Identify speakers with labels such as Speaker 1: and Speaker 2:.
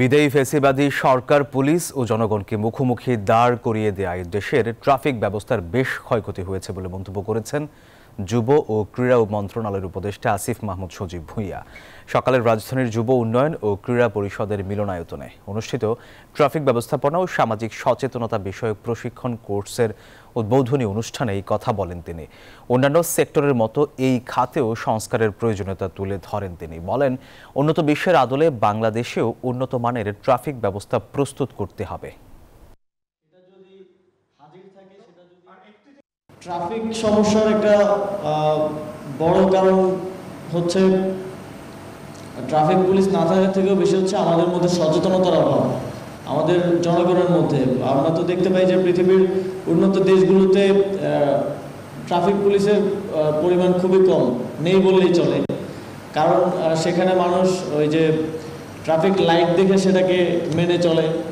Speaker 1: বিদেয়ী ফেসিবাদী সরকার পুলিশ ও জনগণকে মুখোমুখি দাঁড় করিয়ে দেয় দেশের ট্রাফিক ব্যবস্থার বেশ ক্ষয়ক্ষতি হয়েছে বলে মন্তব্য করেছেন যুব ও ক্রীড়া মন্ত্রণালয়ের উপদেষ্টা আসিফ মাহমুদ সজীব ভূঁইয়া সকালের রাজধানীর যুব উন্নয়ন ও ক্রীড়া পরিষদের মিলনায়তনে অনুষ্ঠিত ট্রাফিক ব্যবস্থাপনা ও সামাজিক সচেতনতা বিষয়ক প্রশিক্ষণ কোর্সের উদ্বোধনী অনুষ্ঠানে এই কথা বলেন তিনি অন্যান্য সেক্টরের মতো এই খাতেও সংস্কারের প্রয়োজনীয়তা তুলে ধরেন তিনি বলেন উন্নত বিশ্বের আদলে বাংলাদেশেও উন্নত মানের ট্রাফিক ব্যবস্থা প্রস্তুত করতে হবে
Speaker 2: ট্রাফিক সমস্যার একটা বড় কারণ
Speaker 3: হচ্ছে ট্রাফিক পুলিশ না থাকার থেকেও বেশি হচ্ছে আমাদের মধ্যে সচেতনতার অভাব আমাদের জনগণের মধ্যে আমরা তো দেখতে পাই যে পৃথিবীর উন্নত দেশগুলোতে ট্রাফিক পুলিশের পরিমাণ খুবই কম নেই বললেই চলে কারণ সেখানে মানুষ ওই যে ট্রাফিক লাইট দেখে সেটাকে মেনে চলে